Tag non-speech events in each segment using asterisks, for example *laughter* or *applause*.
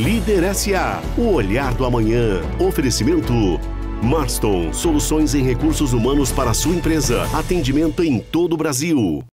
Líder SA, o olhar do amanhã. Oferecimento. Marston, soluções em recursos humanos para sua empresa. Atendimento em todo o Brasil.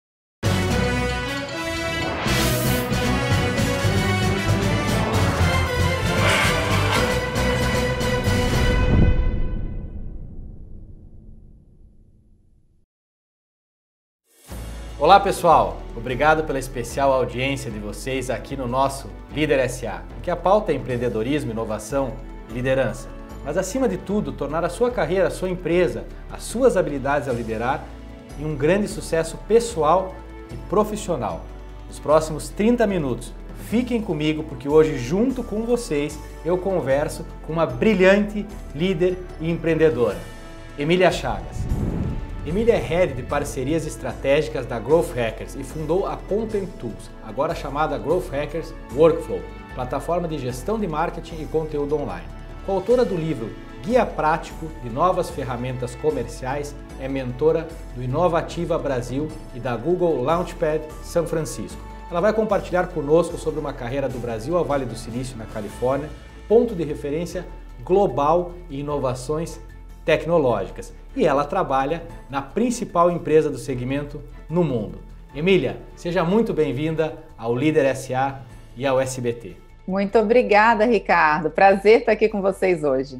Olá pessoal, obrigado pela especial audiência de vocês aqui no nosso Líder SA, que é a pauta é empreendedorismo, inovação e liderança. Mas acima de tudo, tornar a sua carreira, a sua empresa, as suas habilidades a liderar em um grande sucesso pessoal e profissional. Nos próximos 30 minutos, fiquem comigo porque hoje junto com vocês eu converso com uma brilhante líder e empreendedora, Emília Chagas. Emília é head de parcerias estratégicas da Growth Hackers e fundou a Content Tools, agora chamada Growth Hackers Workflow, plataforma de gestão de marketing e conteúdo online. Coautora do livro Guia Prático de Novas Ferramentas Comerciais, é mentora do Inovativa Brasil e da Google Launchpad São Francisco. Ela vai compartilhar conosco sobre uma carreira do Brasil ao Vale do Silício, na Califórnia, ponto de referência global e inovações tecnológicas e ela trabalha na principal empresa do segmento no mundo. Emília, seja muito bem-vinda ao Líder SA e ao SBT. Muito obrigada, Ricardo. Prazer estar aqui com vocês hoje.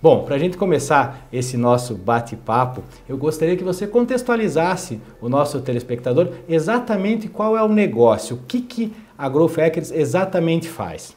Bom, para a gente começar esse nosso bate-papo, eu gostaria que você contextualizasse o nosso telespectador exatamente qual é o negócio, o que, que a Growth Hackers exatamente faz.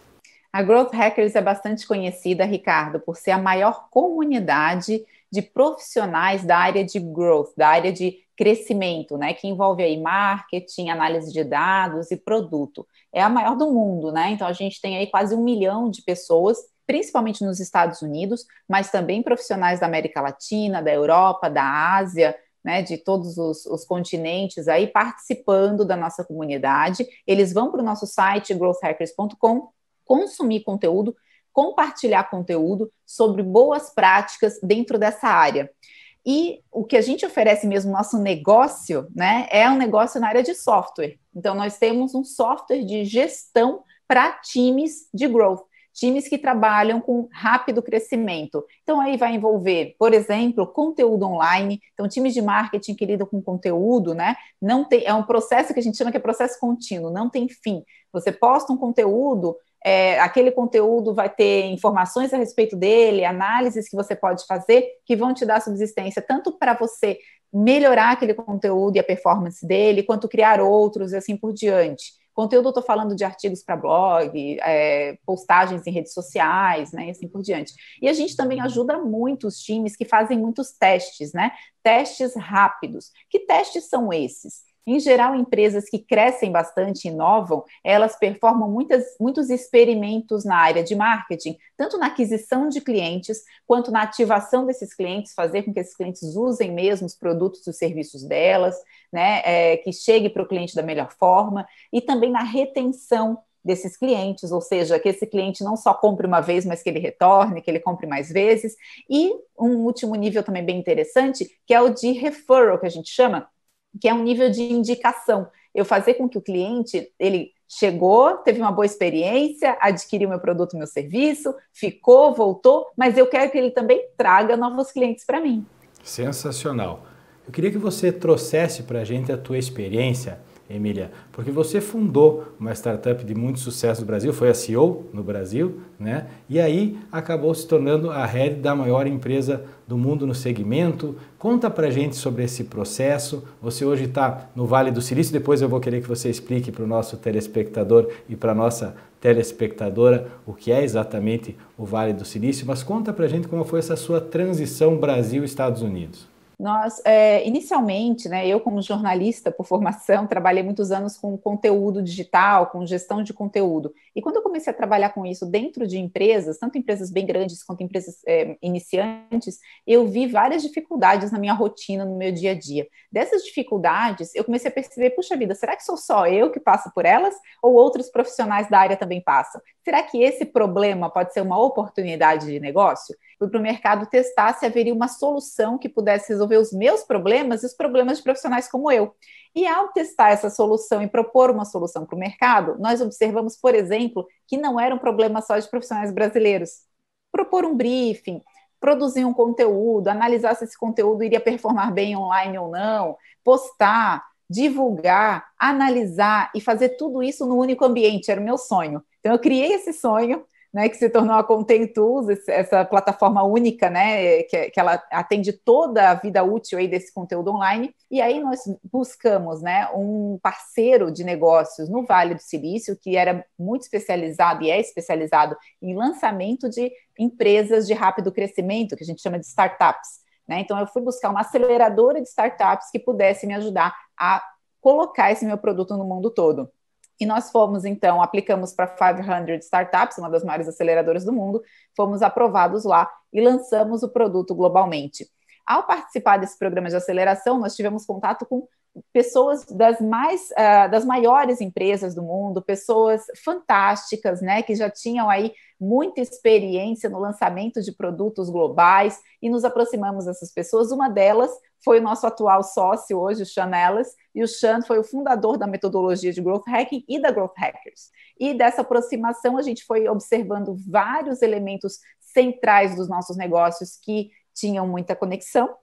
A Growth Hackers é bastante conhecida, Ricardo, por ser a maior comunidade de profissionais da área de growth, da área de crescimento, né, que envolve aí marketing, análise de dados e produto. É a maior do mundo, né? Então a gente tem aí quase um milhão de pessoas, principalmente nos Estados Unidos, mas também profissionais da América Latina, da Europa, da Ásia, né, de todos os, os, continentes aí participando da nossa comunidade. Eles vão para o nosso site growthhackers.com consumir conteúdo compartilhar conteúdo sobre boas práticas dentro dessa área. E o que a gente oferece mesmo, nosso negócio, né, é um negócio na área de software. Então, nós temos um software de gestão para times de growth times que trabalham com rápido crescimento. Então, aí vai envolver, por exemplo, conteúdo online. Então, times de marketing que lidam com conteúdo, né? Não tem, é um processo que a gente chama que é processo contínuo, não tem fim. Você posta um conteúdo, é, aquele conteúdo vai ter informações a respeito dele, análises que você pode fazer, que vão te dar subsistência, tanto para você melhorar aquele conteúdo e a performance dele, quanto criar outros e assim por diante. Conteúdo, eu estou falando de artigos para blog, é, postagens em redes sociais, né, e assim por diante. E a gente também uhum. ajuda muito os times que fazem muitos testes, né? Testes rápidos. Que testes são esses? Em geral, empresas que crescem bastante, inovam, elas performam muitas, muitos experimentos na área de marketing, tanto na aquisição de clientes, quanto na ativação desses clientes, fazer com que esses clientes usem mesmo os produtos e os serviços delas, né, é, que chegue para o cliente da melhor forma, e também na retenção desses clientes, ou seja, que esse cliente não só compre uma vez, mas que ele retorne, que ele compre mais vezes. E um último nível também bem interessante, que é o de referral, que a gente chama, que é um nível de indicação. Eu fazer com que o cliente, ele chegou, teve uma boa experiência, adquiriu meu produto, meu serviço, ficou, voltou, mas eu quero que ele também traga novos clientes para mim. Sensacional. Eu queria que você trouxesse para a gente a tua experiência Emília? Porque você fundou uma startup de muito sucesso no Brasil, foi a CEO no Brasil, né? E aí acabou se tornando a head da maior empresa do mundo no segmento. Conta pra gente sobre esse processo. Você hoje está no Vale do Silício, depois eu vou querer que você explique para o nosso telespectador e para a nossa telespectadora o que é exatamente o Vale do Silício, mas conta pra gente como foi essa sua transição Brasil-Estados Unidos. Nós, é, inicialmente, né, eu como jornalista por formação, *laughs* trabalhei muitos anos com conteúdo digital, com gestão de conteúdo. E quando eu comecei a trabalhar com isso dentro de empresas, tanto empresas bem grandes quanto empresas é, iniciantes, eu vi várias dificuldades na minha rotina, no meu dia a dia. Dessas dificuldades, eu comecei a perceber, puxa vida, será que sou só eu que passo por elas ou outros profissionais da área também passam? Será que esse problema pode ser uma oportunidade de negócio? foi para o mercado testar se haveria uma solução que pudesse resolver os meus problemas e os problemas de profissionais como eu. E ao testar essa solução e propor uma solução para o mercado, nós observamos, por exemplo, que não era um problema só de profissionais brasileiros. Propor um briefing, produzir um conteúdo, analisar se esse conteúdo iria performar bem online ou não, postar, divulgar, analisar e fazer tudo isso no único ambiente, era o meu sonho. Então eu criei esse sonho, né, que se tornou a Content Tools, essa plataforma única, né, eh, que, que, ela atende toda a vida útil aí desse conteúdo online. E aí nós buscamos, né, um parceiro de negócios no Vale do Silício, que era muito especializado e é especializado em lançamento de empresas de rápido crescimento, que a gente chama de startups. Né? Então, eu fui buscar uma aceleradora de startups que pudesse me ajudar a colocar esse meu produto no mundo todo. E nós fomos, então, aplicamos para 500 Startups, uma das maiores aceleradoras do mundo, fomos aprovados lá e lançamos o produto globalmente. Ao participar desse programa de aceleração, nós tivemos contato com pessoas das mais uh, das maiores empresas do mundo, pessoas fantásticas, né, que já tinham aí muita experiência no lançamento de produtos globais e nos aproximamos dessas pessoas. Uma delas, foi o nosso atual sócio hoje, o Sean Ellis, e o Sean foi o fundador da metodologia de Growth Hacking e da Growth Hackers. E dessa aproximação, a gente foi observando vários elementos centrais dos nossos negócios que tinham muita conexão,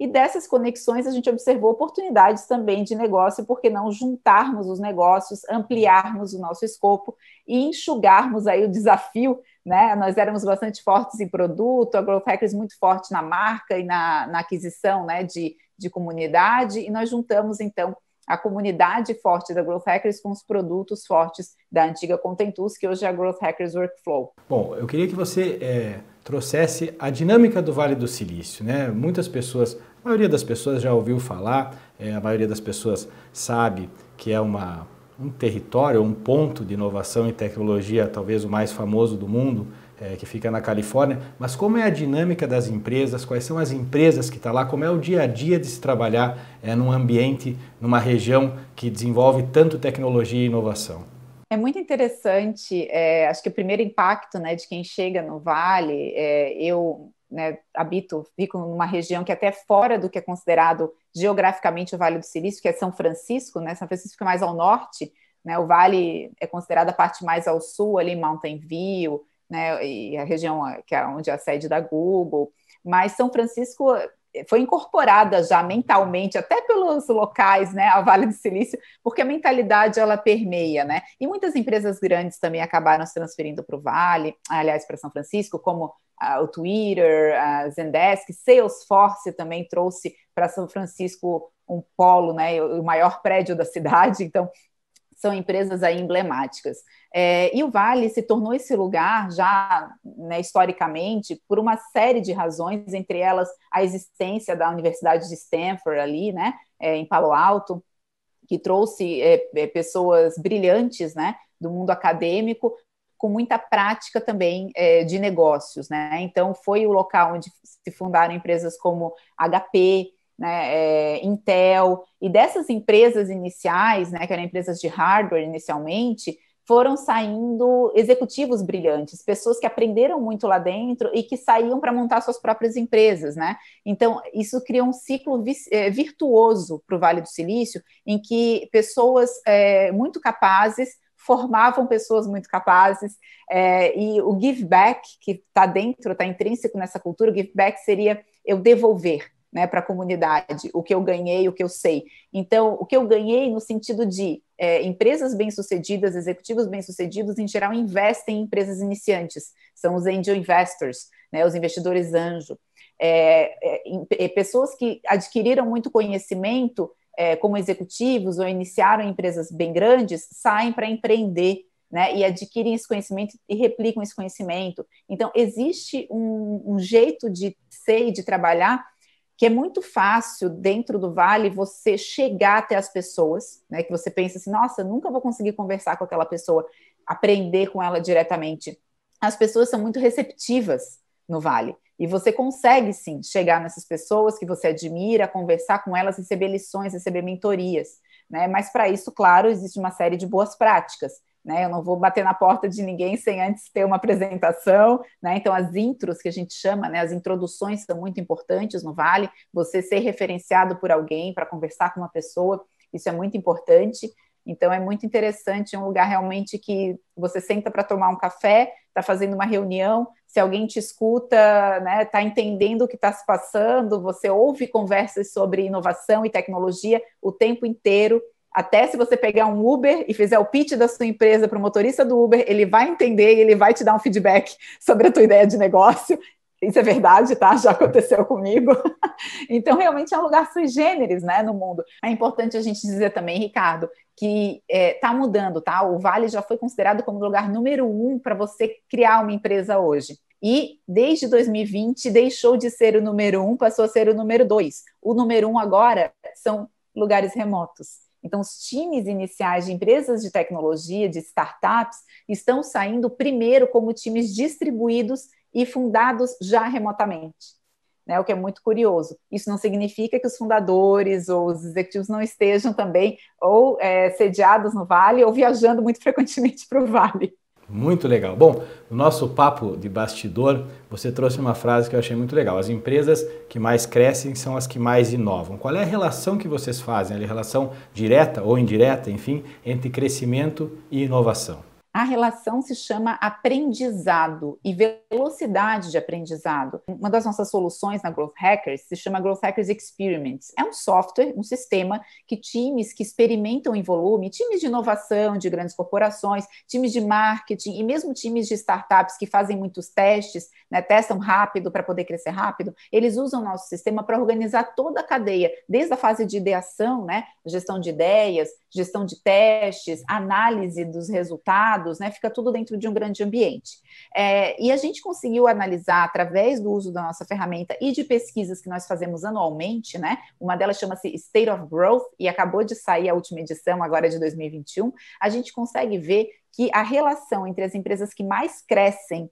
e dessas conexões a gente observou oportunidades também de negócio, porque não juntarmos os negócios, ampliarmos o nosso escopo e enxugarmos aí o desafio, né? Nós éramos bastante fortes em produto, a Growth Hackers muito forte na marca e na, na aquisição né, de, de comunidade, e nós juntamos então a comunidade forte da Growth Hackers com os produtos fortes da antiga Contentus, que hoje é a Growth Hackers Workflow. Bom, eu queria que você é trouxesse a dinâmica do Vale do Silício. Né? Muitas pessoas, a maioria das pessoas já ouviu falar, é, a maioria das pessoas sabe que é uma, um território, um ponto de inovação e tecnologia, talvez o mais famoso do mundo, é, que fica na Califórnia. Mas como é a dinâmica das empresas, quais são as empresas que estão tá lá, como é o dia a dia de se trabalhar é, num ambiente, numa região que desenvolve tanto tecnologia e inovação? É muito interessante, é, acho que o primeiro impacto né, de quem chega no Vale, é, eu né, habito, fico numa região que é até é fora do que é considerado geograficamente o Vale do Silício, que é São Francisco, né? São Francisco fica é mais ao norte, né? O vale é considerado a parte mais ao sul, ali Mountain View, né? E a região que é onde é a sede da Google. Mas São Francisco foi incorporada já mentalmente, até pelos locais, né, a Vale do Silício, porque a mentalidade ela permeia, né? E muitas empresas grandes também acabaram se transferindo para o Vale, aliás, para São Francisco, como ah, o Twitter, a Zendesk, Salesforce também trouxe para São Francisco um polo, né, o maior prédio da cidade. Então, são empresas aí emblemáticas. É, e o Vale se tornou esse lugar já né, historicamente por uma série de razões, entre elas a existência da Universidade de Stanford ali, né, é, em Palo Alto, que trouxe é, é pessoas brilhantes, né, do mundo acadêmico, com muita prática também é, de negócios, né? Então foi o local onde se fundaram empresas como HP, né, é, Intel, e dessas empresas iniciais, né, que eram empresas de hardware inicialmente, foram saindo executivos brilhantes, pessoas que aprenderam muito lá dentro e que saíam para montar suas próprias empresas, né? Então, isso cria um ciclo é, virtuoso para o Vale do Silício, em que pessoas é, muito capazes formavam pessoas muito capazes, é, e o give back, que está dentro, está intrínseco nessa cultura, o give back seria eu devolver, né, para a comunidade, o que eu ganhei, o que eu sei. Então, o que eu ganhei no sentido de é, empresas bem-sucedidas, executivos bem-sucedidos, em geral, investem em empresas iniciantes, são os angel investors, né, os investidores anjo. É, é, é pessoas que adquiriram muito conhecimento é, como executivos ou iniciaram empresas bem grandes, saem para empreender né, e adquirem esse conhecimento e replicam esse conhecimento. Então, existe um, um jeito de ser e de trabalhar que é muito fácil dentro do Vale você chegar até as pessoas, né? Que você pensa assim, nossa, nunca vou conseguir conversar com aquela pessoa, aprender com ela diretamente. As pessoas são muito receptivas no Vale. E você consegue sim chegar nessas pessoas que você admira, conversar com elas, receber lições, receber mentorias. Né? Mas para isso, claro, existe uma série de boas práticas. Né? Eu não vou bater na porta de ninguém sem antes ter uma apresentação, né? Então as intros que a gente chama, né? as introduções são muito importantes no Vale. Você ser referenciado por alguém para conversar com uma pessoa, isso é muito importante. Então é muito interessante, é um lugar realmente que você senta para tomar um café, está fazendo uma reunião, se alguém te escuta, está né? entendendo o que está se passando, você ouve conversas sobre inovação e tecnologia o tempo inteiro. Até se você pegar um Uber e fizer o pitch da sua empresa para o motorista do Uber, ele vai entender e ele vai te dar um feedback *laughs* sobre a tua ideia de negócio. Isso é verdade, tá? Já aconteceu comigo. *laughs* Então, realmente é um lugar sui generis, né, no mundo. É importante a gente dizer também, Ricardo, que está é, tá mudando, tá? O Vale já foi considerado como lugar número um para você criar uma empresa hoje. E desde 2020 deixou de ser o número um, passou a ser o número dois. O número um agora são lugares remotos. Então, os times iniciais de empresas de tecnologia, de startups, estão saindo primeiro como times distribuídos e fundados já remotamente. Né, o que é muito curioso. Isso não significa que os fundadores ou os executivos não estejam também ou é, sediados no Vale ou viajando muito *laughs* frequentemente para o Vale. Muito legal. Bom, no nosso papo de bastidor, você trouxe uma frase que eu achei muito legal. As empresas que mais crescem são as que mais inovam. Qual é a relação que vocês fazem, a relação direta ou indireta, enfim, entre crescimento e inovação? A relação se chama aprendizado e velocidade de aprendizado. Uma das nossas soluções na Growth Hackers se chama Growth Hackers Experiments. É um software, um sistema que times que experimentam em volume, times de inovação de grandes corporações, times de marketing e mesmo times de startups que fazem muitos testes, né, testam rápido para poder crescer rápido, eles usam o nosso sistema para organizar toda a cadeia, desde a fase de ideação, né, gestão de ideias, gestão de testes, análise dos resultados dados, né? Fica tudo dentro de um grande ambiente. É, e a gente conseguiu analisar através do uso da nossa ferramenta e de pesquisas que nós fazemos anualmente, né? Uma delas chama-se State of Growth e acabou de sair a última edição agora de 2021. A gente consegue ver que a relação entre as empresas que mais crescem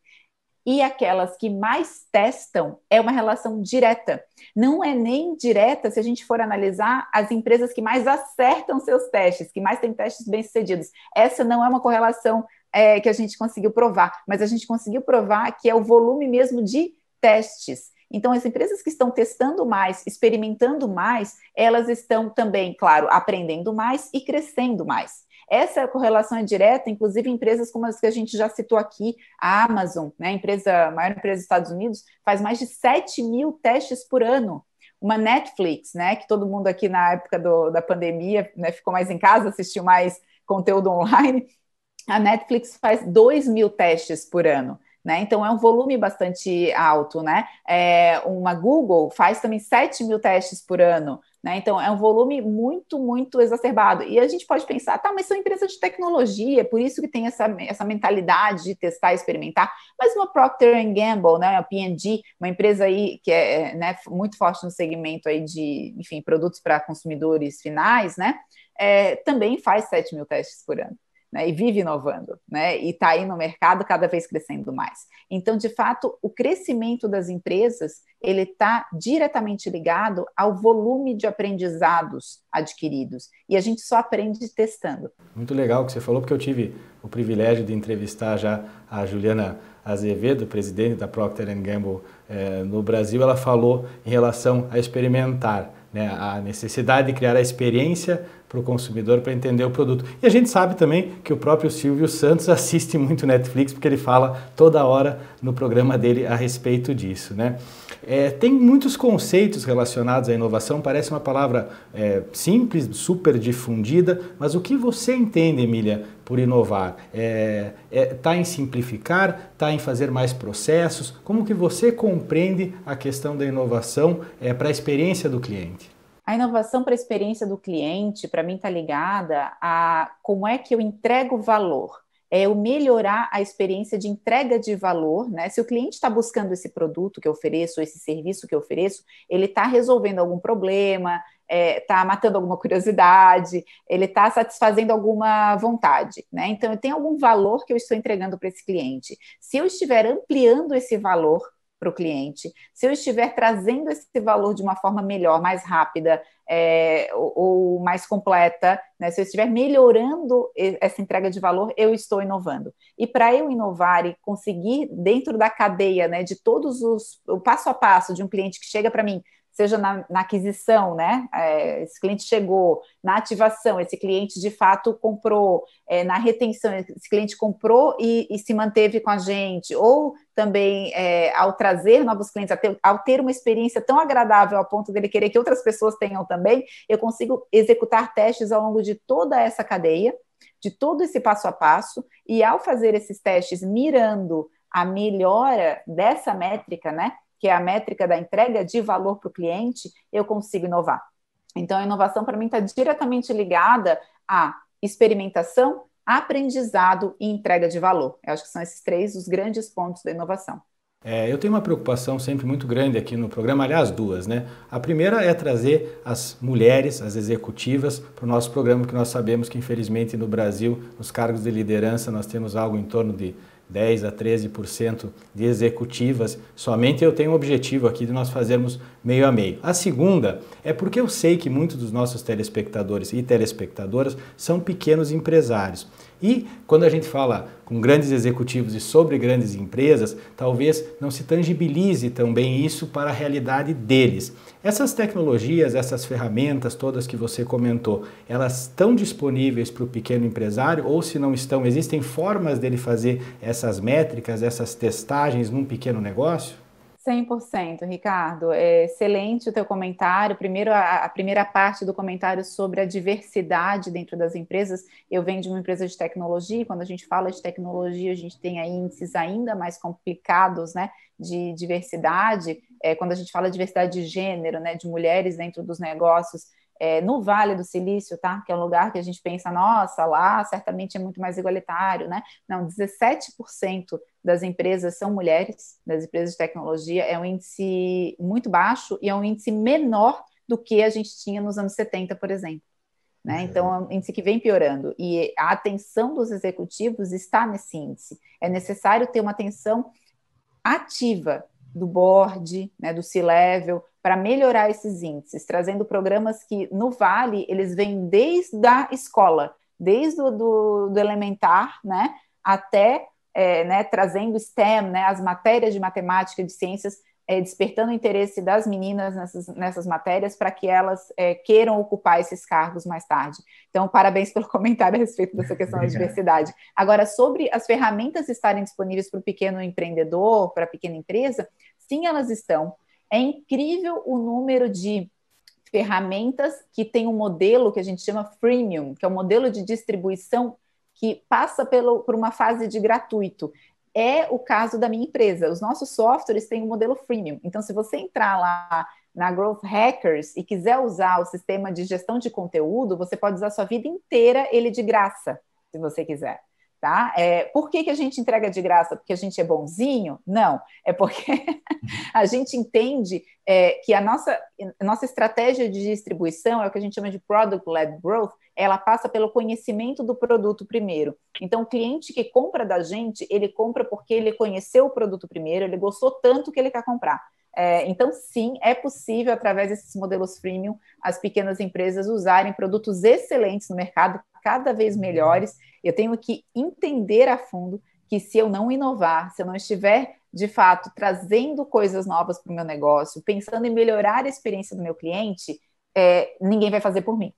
e aquelas que mais testam é uma relação direta. Não é nem direta se a gente for analisar as empresas que mais acertam seus testes, que mais têm testes bem-sucedidos. Essa não é uma correlação é, que a gente conseguiu provar, mas a gente conseguiu provar que é o volume mesmo de testes. Então, as empresas que estão testando mais, experimentando mais, elas estão também, claro, aprendendo mais e crescendo mais. Essa correlação é direta, inclusive empresas como as que a gente já citou aqui, a Amazon, né, a empresa, a maior empresa dos Estados Unidos, faz mais de 7 mil testes por ano uma Netflix, né? Que todo mundo aqui na época do, da pandemia né, ficou mais em casa, assistiu mais conteúdo online. A Netflix faz 2 mil testes por ano. Né? Então é um volume bastante alto, né? É, uma Google faz também 7 mil testes por ano. Né? Então, é um volume muito, muito exacerbado. E a gente pode pensar, tá, mas são empresas de tecnologia, por isso que tem essa, essa mentalidade de testar e experimentar. Mas uma Procter Gamble, né, a P&G, uma empresa aí que é, é né, muito forte no segmento aí de, enfim, produtos para consumidores finais, né, é, também faz 7 mil testes por ano né, e vive inovando, né, e está aí no mercado cada vez crescendo mais. Então, de fato, o crescimento das empresas ele está diretamente ligado ao volume de aprendizados adquiridos e a gente só aprende testando. Muito legal o que você falou, porque eu tive o privilégio de entrevistar já a Juliana Azevedo, presidente da Procter Gamble eh, no Brasil. Ela falou em relação a experimentar. Né, a necessidade de criar a experiência para o consumidor para entender o produto. E a gente sabe também que o próprio Silvio Santos *laughs* assiste muito Netflix, porque ele fala toda hora no programa dele a respeito disso. Né? É, tem muitos conceitos relacionados à inovação, parece uma palavra é, simples, super difundida, mas o que você entende, Emília, por inovar? Está é, é tá em simplificar? Está em fazer mais processos? Como que você compreende a questão da inovação é, para a experiência do cliente? A inovação para a experiência do cliente, para mim, está ligada a como é que eu entrego valor. É eu melhorar a experiência de entrega de valor, né? Se o cliente está buscando esse produto que eu ofereço, esse serviço que eu ofereço, ele está resolvendo algum problema, está é, tá matando alguma curiosidade, ele está satisfazendo alguma vontade, né? Então, eu tenho algum valor que eu estou entregando para esse cliente. Se eu estiver ampliando esse valor, para o cliente. Se eu estiver trazendo esse valor de uma forma melhor, mais rápida é, ou, ou, mais completa, né? se eu estiver melhorando essa entrega de valor, eu estou inovando. E para eu inovar e conseguir, dentro da cadeia, né, de todos os, o passo a passo de um cliente que chega para mim, seja na, na aquisição, né? É, esse cliente chegou, na ativação, esse cliente de fato comprou, é, na retenção, esse cliente comprou e, e, se manteve com a gente, ou também é, ao trazer novos clientes, ter, ao ter uma experiência tão agradável ao ponto dele querer que outras pessoas tenham também, eu consigo executar testes ao longo de toda essa cadeia, de todo esse passo a passo, e ao fazer esses testes mirando a melhora dessa métrica, né? que é a métrica da entrega de valor para o cliente, eu consigo inovar. Então, a inovação para mim está diretamente ligada à experimentação, aprendizado e entrega de valor. Eu acho que são esses três os grandes pontos da inovação. É, eu tenho uma preocupação sempre muito grande aqui no programa, aliás, duas, né? A primeira é trazer as mulheres, as executivas, para o nosso programa, que nós sabemos que, infelizmente, no Brasil, nos cargos de liderança, nós temos algo em torno de 10 a 13% de executivas, somente eu tenho o um objetivo aqui de nós fazermos meio a meio. A segunda é porque eu sei que muitos dos nossos telespectadores e telespectadoras são pequenos empresários. E quando a gente fala com grandes executivos e sobre grandes empresas, talvez não se tangibilize também isso para a realidade deles. Essas tecnologias, essas ferramentas todas que você comentou, elas estão disponíveis para o pequeno empresário ou se não estão, existem formas dele fazer essas métricas, essas testagens num pequeno negócio? 100%, Ricardo. É excelente o teu comentário. Primeiro, a, a, primeira parte do comentário sobre a diversidade dentro das empresas. Eu venho de uma empresa de tecnologia, quando a gente fala de tecnologia, a gente tem aí índices ainda mais complicados né, de diversidade é, quando a gente fala de diversidade de gênero, né, de mulheres dentro dos negócios, é, no Vale do Silício, tá? Que é um lugar que a gente pensa, nossa, lá certamente é muito mais igualitário, né? Não, 17% das empresas são mulheres, das empresas de tecnologia, é um índice muito baixo e é um índice menor do que a gente tinha nos anos 70, por exemplo. Né? Uhum. Então, é um índice que vem piorando. E a atenção dos executivos está nesse índice. É necessário ter uma atenção ativa do board, né, do C-level, para melhorar esses índices, trazendo programas que no Vale eles vêm desde a escola, desde o do, do elementar, né, até é, né, trazendo STEM, né, as matérias de matemática e de ciências é, despertando o interesse das meninas nessas, nessas matérias para que elas é, queiram ocupar esses cargos mais tarde. Então, parabéns pelo *laughs* comentário a respeito dessa questão da diversidade. Agora, sobre as ferramentas estarem disponíveis para o pequeno empreendedor, para a pequena empresa, sim, elas estão. É incrível o número de ferramentas que tem um modelo que a gente chama freemium, que é um modelo de distribuição que passa pelo, por uma fase de gratuito é o caso da minha empresa. Os nossos softwares têm um modelo freemium. Então, se você entrar lá na Growth Hackers e quiser usar o sistema de gestão de conteúdo, você pode usar a sua vida inteira ele de graça, se você quiser. Tá? É, por que, que a gente entrega de graça? Porque a gente é bonzinho? Não, é porque *laughs* a gente entende é, que a nossa, a nossa estratégia de distribuição é o que a gente chama de product-led growth, ela passa pelo conhecimento do produto primeiro. Então, o cliente que compra da gente, ele compra porque ele conheceu o produto primeiro, ele gostou tanto que ele quer comprar. É, então, sim, é possível, através desses modelos freemium, as pequenas empresas usarem produtos excelentes no mercado, cada vez uhum. melhores. Eu tenho que entender a fundo que se eu não inovar, se eu não estiver de fato trazendo coisas novas para o meu negócio, pensando em melhorar a experiência do meu cliente, é, ninguém vai fazer por mim.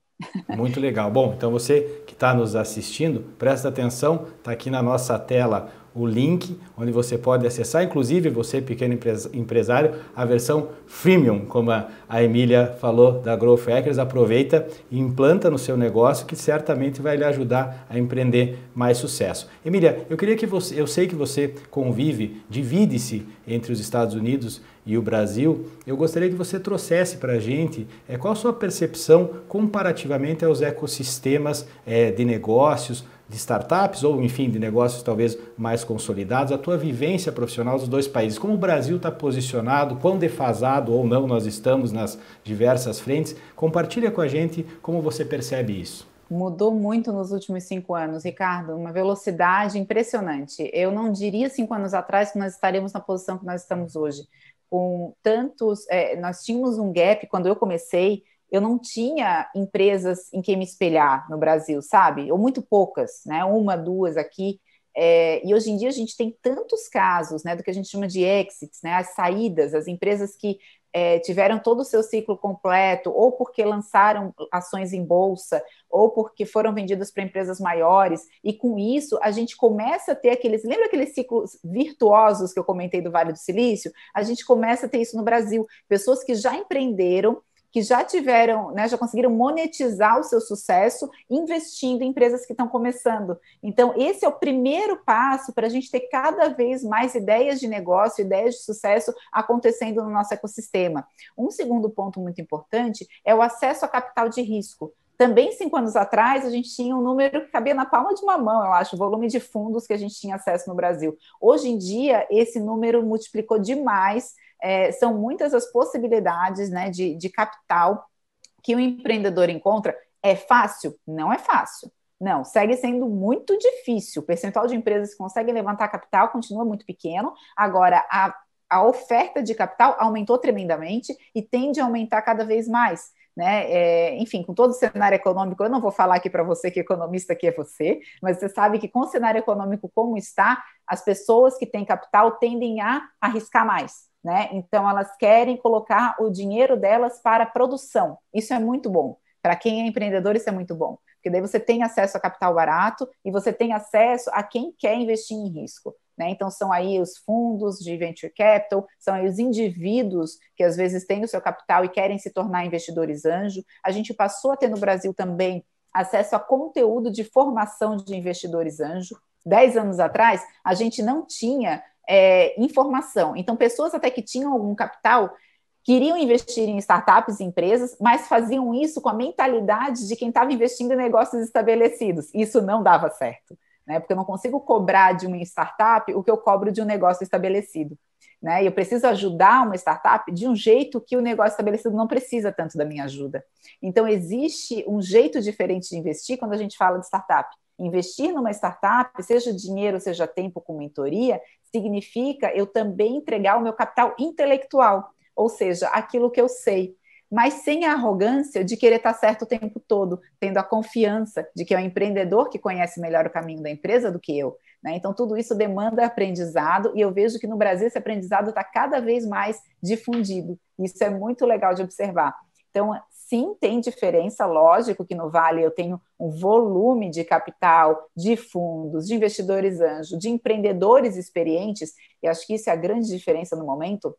Muito legal. Bom, então você que está nos assistindo, presta atenção, está aqui na nossa tela o link onde você pode acessar, inclusive você, pequeno empresário, a versão freemium, como a Emília falou da Growth Hackers. Aproveita e implanta no seu negócio que certamente vai lhe ajudar a empreender mais sucesso. Emília, eu queria que você, eu sei que você convive, divide-se entre os Estados Unidos e o Brasil, eu gostaria que você trouxesse para a gente é, qual a sua percepção comparativamente aos ecossistemas é, de negócios de startups ou, enfim, de negócios talvez mais consolidados, a tua vivência profissional dos dois países, como o Brasil está posicionado, quão defasado ou não nós estamos nas diversas frentes. Compartilha com a gente como você percebe isso. Mudou muito nos últimos cinco anos, Ricardo, uma velocidade impressionante. Eu não diria cinco anos atrás que nós estaremos na posição que nós estamos hoje. Com tantos, é, nós tínhamos um gap quando eu comecei eu não tinha empresas em quem me espelhar no Brasil, sabe? Ou muito poucas, né? Uma, duas aqui. É, e hoje em dia a gente tem tantos casos, né, do que a gente chama de exits, né, as saídas, as empresas que é, tiveram todo o seu ciclo completo, ou porque lançaram ações em bolsa, ou porque foram vendidas para empresas maiores, e com isso a gente começa a ter aqueles. Lembra aqueles ciclos virtuosos que eu comentei do Vale do Silício? A gente começa a ter isso no Brasil. Pessoas que já empreenderam, que já tiveram, né, já conseguiram monetizar o seu sucesso investindo em empresas que estão começando. Então, esse é o primeiro passo para a gente ter cada vez mais ideias de negócio, ideias de sucesso acontecendo no nosso ecossistema. Um segundo ponto muito importante é o acesso a capital de risco. Também cinco anos atrás, a gente tinha um número que cabia na palma de uma mão, eu acho, o volume de fundos que a gente tinha acesso no Brasil. Hoje em dia, esse número multiplicou demais é, são muitas as possibilidades né, de, de capital que o empreendedor encontra. É fácil? Não é fácil. Não, segue sendo muito difícil. O percentual de empresas que conseguem levantar capital continua muito pequeno. Agora, a, a oferta de capital aumentou tremendamente e tende a aumentar cada vez mais. Né? É, enfim, com todo o cenário econômico, eu não vou falar aqui para você que economista aqui é você, mas você sabe que com o cenário econômico como está, as pessoas que têm capital tendem a arriscar mais, né? Então elas querem colocar o dinheiro delas para produção. Isso é muito bom. Para quem é empreendedor, isso é muito bom. Porque daí você tem acesso a capital barato e você tem acesso a quem quer investir em risco. Né? Então, são aí os fundos de venture capital, são aí os indivíduos que às vezes têm o seu capital e querem se tornar investidores anjo. A gente passou a ter no Brasil também acesso a conteúdo de formação de investidores anjo. Dez anos atrás, a gente não tinha é, informação. Então, pessoas até que tinham algum capital queriam investir em startups e empresas, mas faziam isso com a mentalidade de quem estava investindo em negócios estabelecidos. Isso não dava certo, né? Porque eu não consigo cobrar de uma startup o que eu cobro de um negócio estabelecido. Né? Eu preciso ajudar uma startup de um jeito que o negócio estabelecido não precisa tanto da minha ajuda. Então, existe um jeito diferente de investir quando a gente fala de startup investir numa startup, seja dinheiro, seja tempo com mentoria, significa eu também entregar o meu capital intelectual, ou seja, aquilo que eu sei, mas sem a arrogância de querer estar certo o tempo todo, tendo a confiança de que é o um empreendedor que conhece melhor o caminho da empresa do que eu. Né? Então, tudo isso demanda aprendizado, e eu vejo que no Brasil esse aprendizado está cada vez mais difundido. Isso é muito legal de observar. Então, Sim, tem diferença, lógico que no Vale eu tenho um volume de capital, de fundos, de investidores anjo, de empreendedores experientes, e acho que isso é a grande diferença no momento.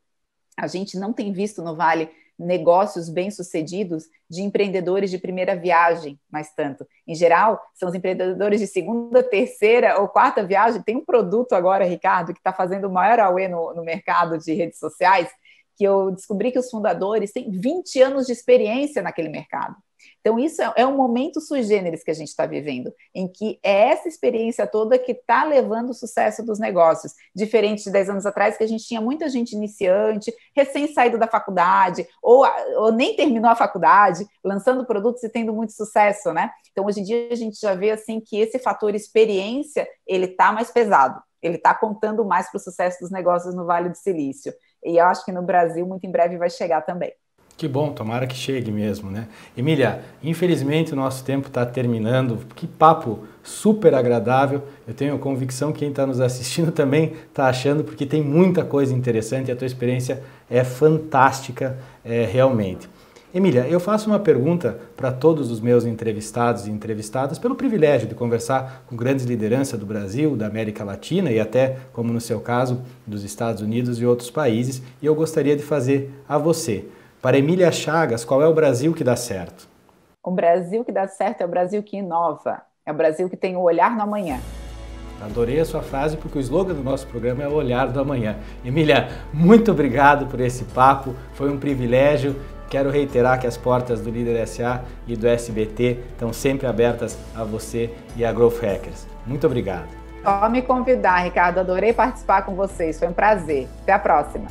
A gente não tem visto no Vale negócios bem-sucedidos de empreendedores de primeira viagem, mais tanto. Em geral, são os empreendedores de segunda, terceira ou quarta viagem. Tem um produto agora, Ricardo, que está fazendo o maior auê no, no mercado de redes sociais, que eu descobri que os fundadores têm 20 anos de experiência naquele mercado. Então, isso é, é um momento sui generis que a gente está vivendo, em que é essa experiência toda que está levando o sucesso dos negócios, diferente de 10 anos atrás, que a gente tinha muita gente iniciante, recém-saído da faculdade, ou, ou nem terminou a faculdade, lançando produtos e tendo muito sucesso, né? Então, hoje em dia, a gente já vê, assim, que esse fator experiência, ele está mais pesado ele está contando mais para o sucesso dos negócios no Vale do Silício e eu acho que no Brasil muito em breve vai chegar também. Que bom, tomara que chegue mesmo, né? Emília, infelizmente o nosso tempo está terminando. Que papo super agradável. Eu tenho a convicção que quem está nos assistindo *laughs* também está achando, porque tem muita coisa interessante e a tua experiência é fantástica, é, realmente. Emília, eu faço uma pergunta para todos os meus entrevistados e entrevistadas, pelo privilégio de conversar com grandes lideranças do Brasil, da América Latina e até, como no seu caso, dos Estados Unidos e outros países, e eu gostaria de fazer a você. Para Emília Chagas, qual é o Brasil que dá certo? O Brasil que dá certo é o Brasil que inova, é o Brasil que tem o olhar no amanhã. Adorei a sua frase porque o slogan do nosso programa é o olhar do amanhã. Emília, muito obrigado por esse papo, foi um privilégio Quero reiterar que as portas do Líder SA e do SBT estão sempre abertas a você e a Growth Hackers. Muito obrigado. Só me convidar, Ricardo. Adorei participar com vocês. Foi um prazer. Até a próxima.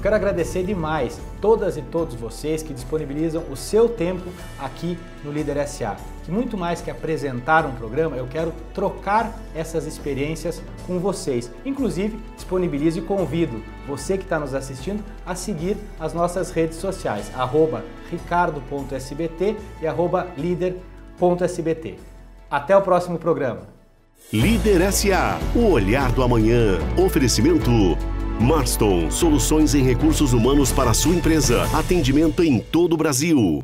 Eu quero agradecer demais todas e todos vocês que disponibilizam o seu tempo aqui no Líder SA. Que muito mais que apresentar um programa, eu quero trocar essas experiências com vocês. Inclusive, disponibilizo e convido você que está nos assistindo a seguir as nossas redes sociais, ricardo.sbt e arroba líder.sbt. Até o próximo programa. Líder SA, o olhar do amanhã. Oferecimento Marston, soluções em recursos humanos para sua empresa. Atendimento em todo o Brasil.